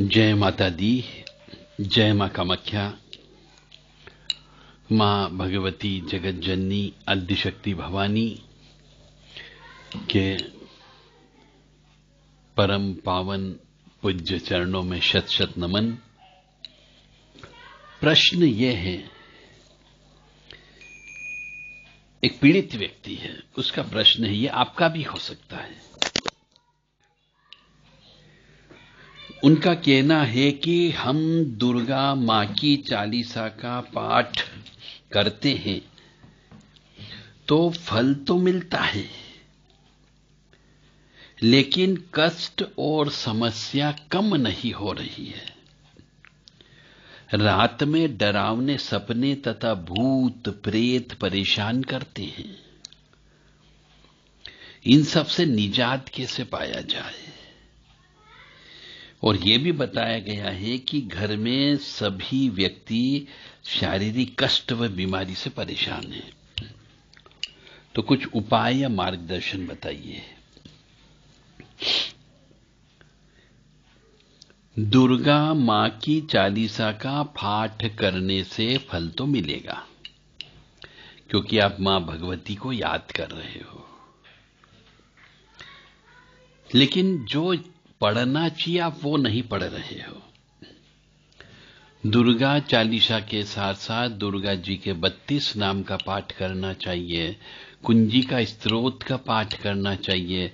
जय माता दी जय मां कामाख्या मां भगवती जगत जननी आदिशक्ति भवानी के परम पावन पूज्य चरणों में शत शत नमन प्रश्न यह है एक पीड़ित व्यक्ति है उसका प्रश्न है ये आपका भी हो सकता है उनका कहना है कि हम दुर्गा माँ की चालीसा का पाठ करते हैं तो फल तो मिलता है लेकिन कष्ट और समस्या कम नहीं हो रही है रात में डरावने सपने तथा भूत प्रेत परेशान करते हैं इन सब से निजात कैसे पाया जाए और ये भी बताया गया है कि घर में सभी व्यक्ति शारीरिक कष्ट व बीमारी से परेशान हैं तो कुछ उपाय या मार्गदर्शन बताइए दुर्गा मां की चालीसा का पाठ करने से फल तो मिलेगा क्योंकि आप मां भगवती को याद कर रहे हो लेकिन जो पढ़ना चाहिए आप वो नहीं पढ़ रहे हो दुर्गा चालीसा के साथ साथ दुर्गा जी के बत्तीस नाम का पाठ करना चाहिए कुंजी का स्त्रोत का पाठ करना चाहिए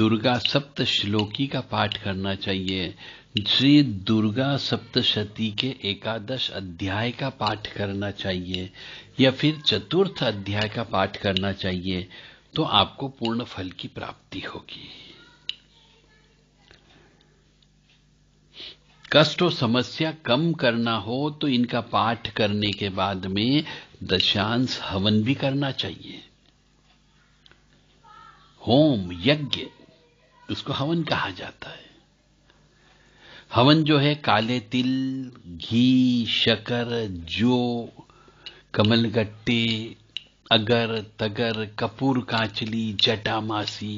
दुर्गा सप्त श्लोकी का पाठ करना चाहिए श्री दुर्गा सप्तशती के एकादश अध्याय का पाठ करना चाहिए या फिर चतुर्थ अध्याय का पाठ करना चाहिए तो आपको पूर्ण फल की प्राप्ति होगी कष्ट और समस्या कम करना हो तो इनका पाठ करने के बाद में दशांश हवन भी करना चाहिए होम यज्ञ उसको हवन कहा जाता है हवन जो है काले तिल घी शकर जो कमलगट्टे अगर तगर कपूर कांचली जटामासी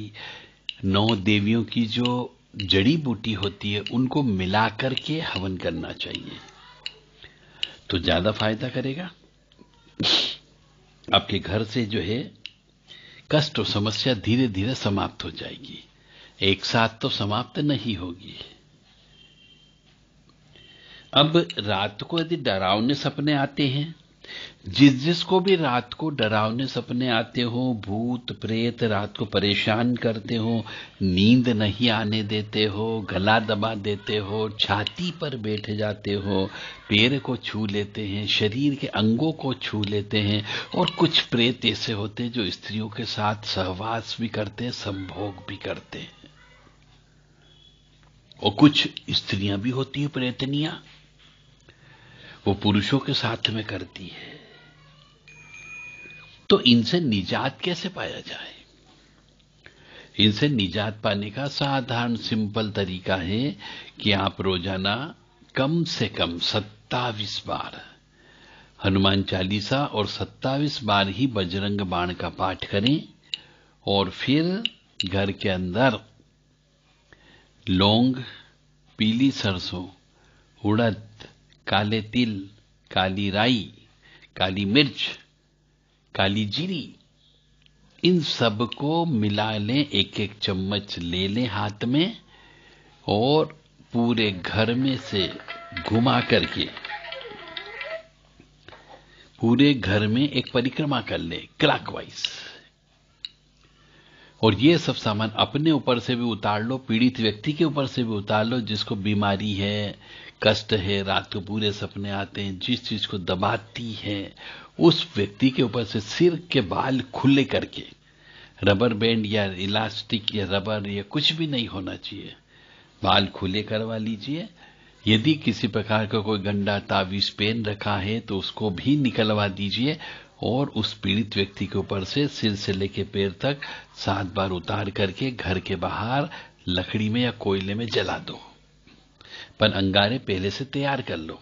नौ देवियों की जो जड़ी बूटी होती है उनको मिला करके हवन करना चाहिए तो ज्यादा फायदा करेगा आपके घर से जो है कष्ट और समस्या धीरे धीरे समाप्त हो जाएगी एक साथ तो समाप्त नहीं होगी अब रात को यदि डरावने सपने आते हैं जिस जिसको भी रात को डरावने सपने आते हो भूत प्रेत रात को परेशान करते हो नींद नहीं आने देते हो गला दबा देते हो छाती पर बैठ जाते हो पैर को छू लेते हैं शरीर के अंगों को छू लेते हैं और कुछ प्रेत ऐसे होते हैं जो स्त्रियों के साथ सहवास भी करते हैं संभोग भी करते हैं और कुछ स्त्रियां भी होती हैं प्रेतनियां वो पुरुषों के साथ में करती है तो इनसे निजात कैसे पाया जाए इनसे निजात पाने का साधारण सिंपल तरीका है कि आप रोजाना कम से कम सत्तावीस बार हनुमान चालीसा और सत्तावीस बार ही बजरंग बाण का पाठ करें और फिर घर के अंदर लौंग पीली सरसों उड़द काले तिल काली राई काली मिर्च काली जीरी इन सबको मिला लें एक एक चम्मच ले लें हाथ में और पूरे घर में से घुमा करके पूरे घर में एक परिक्रमा कर ले क्लॉकवाइज और ये सब सामान अपने ऊपर से भी उतार लो पीड़ित व्यक्ति के ऊपर से भी उतार लो जिसको बीमारी है कष्ट है रात को पूरे सपने आते हैं जिस चीज को दबाती है उस व्यक्ति के ऊपर से सिर के बाल खुले करके रबर बैंड या इलास्टिक या रबर या कुछ भी नहीं होना चाहिए बाल खुले करवा लीजिए यदि किसी प्रकार का कोई गंडा तावीज पेन रखा है तो उसको भी निकलवा दीजिए और उस पीड़ित व्यक्ति के ऊपर से सिर से लेके पैर तक सात बार उतार करके घर के बाहर लकड़ी में या कोयले में जला दो पर अंगारे पहले से तैयार कर लो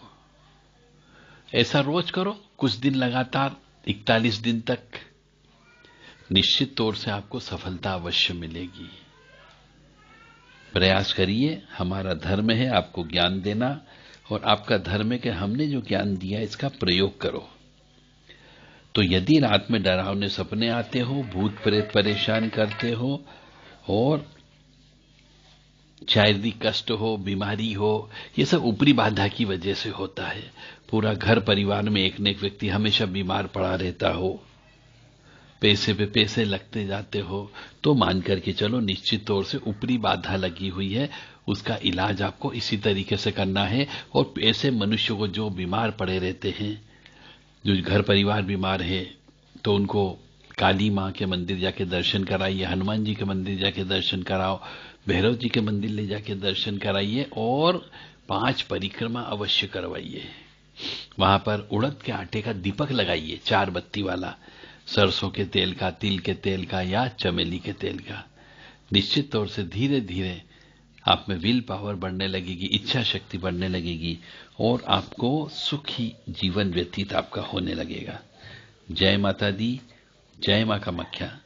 ऐसा रोज करो कुछ दिन लगातार इकतालीस दिन तक निश्चित तौर से आपको सफलता अवश्य मिलेगी प्रयास करिए हमारा धर्म है आपको ज्ञान देना और आपका धर्म है कि हमने जो ज्ञान दिया इसका प्रयोग करो तो यदि रात में डरावने सपने आते हो भूत प्रेत परेशान करते हो और शारीरिक कष्ट हो बीमारी हो ये सब ऊपरी बाधा की वजह से होता है पूरा घर परिवार में एक न एक व्यक्ति हमेशा बीमार पड़ा रहता हो पैसे पे पैसे लगते जाते हो तो मान करके चलो निश्चित तौर से ऊपरी बाधा लगी हुई है उसका इलाज आपको इसी तरीके से करना है और ऐसे मनुष्य को जो बीमार पड़े रहते हैं जो घर परिवार बीमार है तो उनको काली माँ के मंदिर जाके दर्शन कराइए हनुमान जी के मंदिर जाके दर्शन कराओ भैरव जी के मंदिर ले जाके दर्शन कराइए और पांच परिक्रमा अवश्य करवाइए वहां पर उड़द के आटे का दीपक लगाइए चार बत्ती वाला सरसों के तेल का तिल के तेल का या चमेली के तेल का निश्चित तौर से धीरे धीरे आप में विल पावर बढ़ने लगेगी इच्छा शक्ति बढ़ने लगेगी और आपको सुखी जीवन व्यतीत आपका होने लगेगा जय माता दी जय मां का मख्या